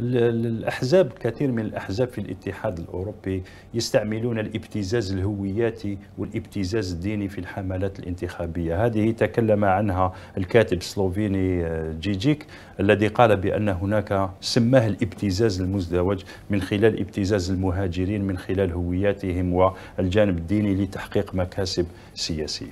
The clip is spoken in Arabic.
الأحزاب كثير من الأحزاب في الاتحاد الأوروبي يستعملون الابتزاز الهوياتي والابتزاز الديني في الحملات الانتخابية هذه تكلم عنها الكاتب السلوفيني آه، جيجيك الذي قال بأن هناك سماه الابتزاز المزدوج من خلال ابتزاز المهاجرين من خلال هوياتهم والجانب الديني لتحقيق مكاسب سياسية